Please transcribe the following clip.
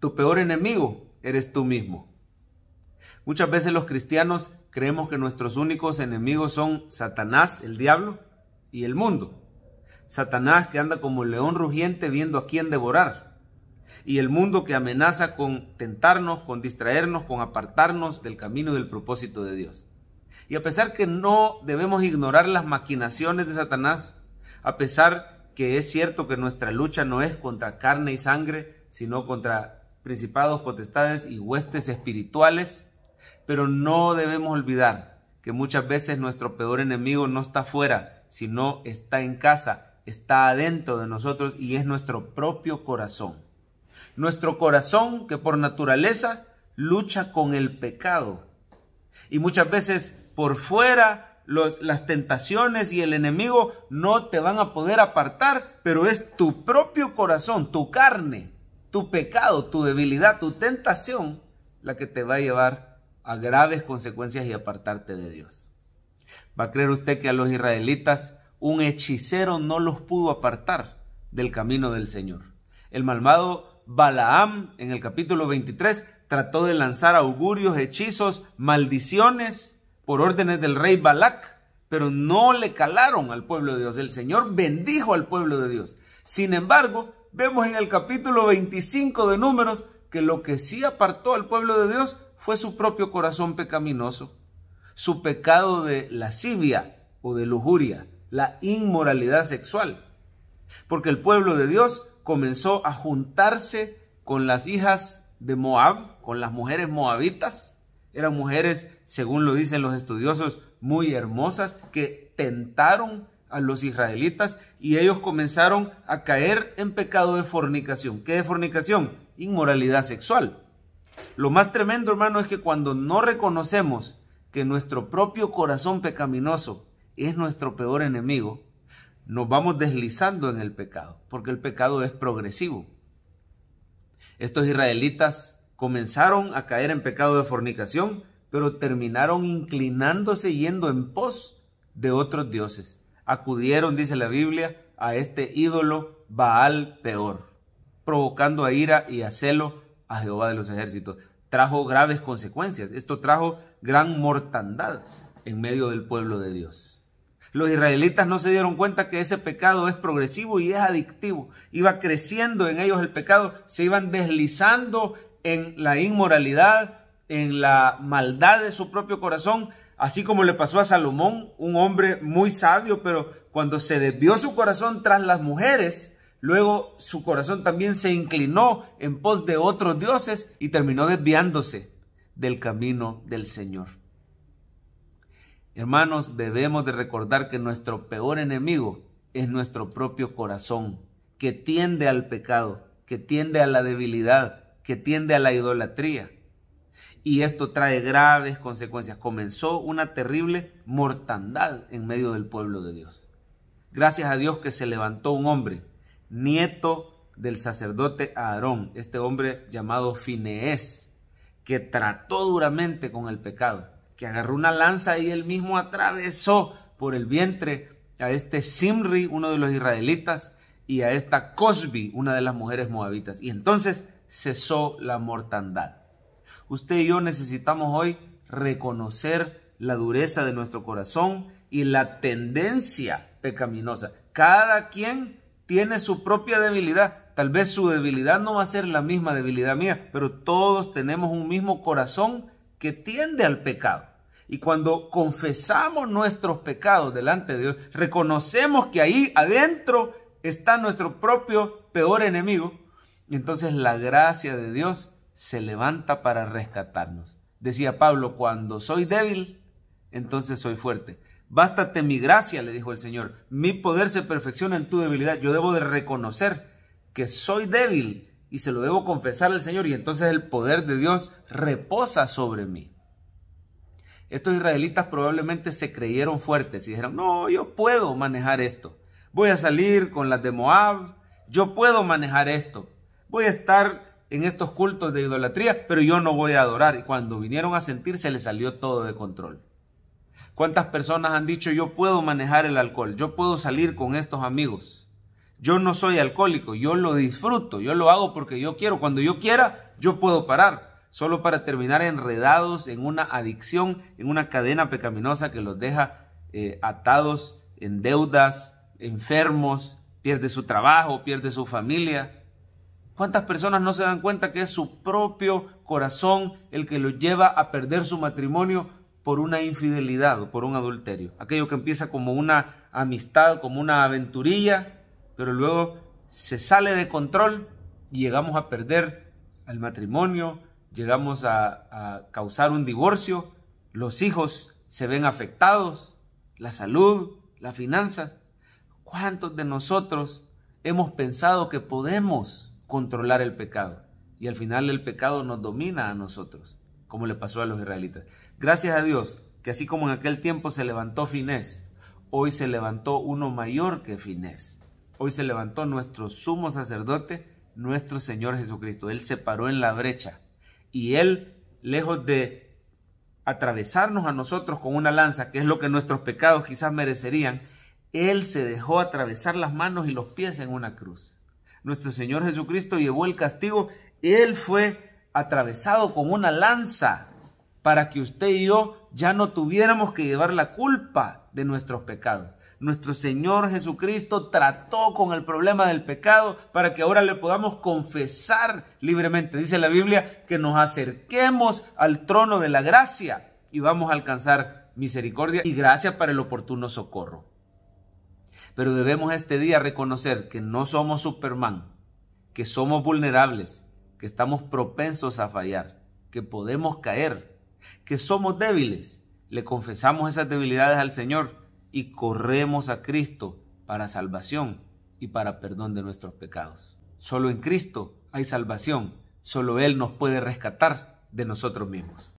Tu peor enemigo eres tú mismo. Muchas veces los cristianos creemos que nuestros únicos enemigos son Satanás, el diablo, y el mundo. Satanás que anda como el león rugiente viendo a quién devorar. Y el mundo que amenaza con tentarnos, con distraernos, con apartarnos del camino y del propósito de Dios. Y a pesar que no debemos ignorar las maquinaciones de Satanás, a pesar que es cierto que nuestra lucha no es contra carne y sangre, sino contra principados, potestades y huestes espirituales, pero no debemos olvidar que muchas veces nuestro peor enemigo no está fuera, sino está en casa, está adentro de nosotros y es nuestro propio corazón. Nuestro corazón que por naturaleza lucha con el pecado. Y muchas veces por fuera las tentaciones y el enemigo no te van a poder apartar, pero es tu propio corazón, tu carne, tu pecado, tu debilidad, tu tentación, la que te va a llevar a graves consecuencias y apartarte de Dios. ¿Va a creer usted que a los israelitas un hechicero no los pudo apartar del camino del Señor? El malvado Balaam en el capítulo 23 trató de lanzar augurios, hechizos, maldiciones por órdenes del rey Balac, pero no le calaron al pueblo de Dios. El Señor bendijo al pueblo de Dios. Sin embargo, vemos en el capítulo 25 de números que lo que sí apartó al pueblo de Dios fue su propio corazón pecaminoso, su pecado de lascivia o de lujuria, la inmoralidad sexual, porque el pueblo de Dios comenzó a juntarse con las hijas de Moab, con las mujeres moabitas, eran mujeres, según lo dicen los estudiosos, muy hermosas, que tentaron a los israelitas y ellos comenzaron a caer en pecado de fornicación. ¿Qué es fornicación? Inmoralidad sexual. Lo más tremendo, hermano, es que cuando no reconocemos que nuestro propio corazón pecaminoso es nuestro peor enemigo, nos vamos deslizando en el pecado, porque el pecado es progresivo. Estos israelitas comenzaron a caer en pecado de fornicación, pero terminaron inclinándose yendo en pos de otros dioses acudieron, dice la Biblia, a este ídolo Baal peor, provocando a ira y a celo a Jehová de los ejércitos. Trajo graves consecuencias. Esto trajo gran mortandad en medio del pueblo de Dios. Los israelitas no se dieron cuenta que ese pecado es progresivo y es adictivo. Iba creciendo en ellos el pecado, se iban deslizando en la inmoralidad, en la maldad de su propio corazón Así como le pasó a Salomón, un hombre muy sabio, pero cuando se desvió su corazón tras las mujeres, luego su corazón también se inclinó en pos de otros dioses y terminó desviándose del camino del Señor. Hermanos, debemos de recordar que nuestro peor enemigo es nuestro propio corazón, que tiende al pecado, que tiende a la debilidad, que tiende a la idolatría. Y esto trae graves consecuencias. Comenzó una terrible mortandad en medio del pueblo de Dios. Gracias a Dios que se levantó un hombre, nieto del sacerdote Aarón, este hombre llamado Fineés, que trató duramente con el pecado, que agarró una lanza y él mismo atravesó por el vientre a este Simri, uno de los israelitas, y a esta Cosbi, una de las mujeres moabitas. Y entonces cesó la mortandad usted y yo necesitamos hoy reconocer la dureza de nuestro corazón y la tendencia pecaminosa. Cada quien tiene su propia debilidad. Tal vez su debilidad no va a ser la misma debilidad mía, pero todos tenemos un mismo corazón que tiende al pecado. Y cuando confesamos nuestros pecados delante de Dios, reconocemos que ahí adentro está nuestro propio peor enemigo, entonces la gracia de Dios se levanta para rescatarnos. Decía Pablo, cuando soy débil, entonces soy fuerte. Bástate mi gracia, le dijo el Señor. Mi poder se perfecciona en tu debilidad. Yo debo de reconocer que soy débil y se lo debo confesar al Señor y entonces el poder de Dios reposa sobre mí. Estos israelitas probablemente se creyeron fuertes y dijeron, no, yo puedo manejar esto. Voy a salir con las de Moab, yo puedo manejar esto. Voy a estar en estos cultos de idolatría, pero yo no voy a adorar. Y cuando vinieron a sentirse, se les salió todo de control. ¿Cuántas personas han dicho yo puedo manejar el alcohol? Yo puedo salir con estos amigos. Yo no soy alcohólico, yo lo disfruto, yo lo hago porque yo quiero. Cuando yo quiera, yo puedo parar, solo para terminar enredados en una adicción, en una cadena pecaminosa que los deja eh, atados en deudas, enfermos, pierde su trabajo, pierde su familia. ¿Cuántas personas no se dan cuenta que es su propio corazón el que los lleva a perder su matrimonio por una infidelidad o por un adulterio? Aquello que empieza como una amistad, como una aventurilla, pero luego se sale de control y llegamos a perder el matrimonio, llegamos a, a causar un divorcio, los hijos se ven afectados, la salud, las finanzas. ¿Cuántos de nosotros hemos pensado que podemos? controlar el pecado. Y al final el pecado nos domina a nosotros, como le pasó a los israelitas. Gracias a Dios que así como en aquel tiempo se levantó Finés, hoy se levantó uno mayor que Finés. Hoy se levantó nuestro sumo sacerdote, nuestro Señor Jesucristo. Él se paró en la brecha y él, lejos de atravesarnos a nosotros con una lanza, que es lo que nuestros pecados quizás merecerían, él se dejó atravesar las manos y los pies en una cruz. Nuestro Señor Jesucristo llevó el castigo. Él fue atravesado con una lanza para que usted y yo ya no tuviéramos que llevar la culpa de nuestros pecados. Nuestro Señor Jesucristo trató con el problema del pecado para que ahora le podamos confesar libremente. Dice la Biblia que nos acerquemos al trono de la gracia y vamos a alcanzar misericordia y gracia para el oportuno socorro. Pero debemos este día reconocer que no somos Superman, que somos vulnerables, que estamos propensos a fallar, que podemos caer, que somos débiles. Le confesamos esas debilidades al Señor y corremos a Cristo para salvación y para perdón de nuestros pecados. Solo en Cristo hay salvación, solo Él nos puede rescatar de nosotros mismos.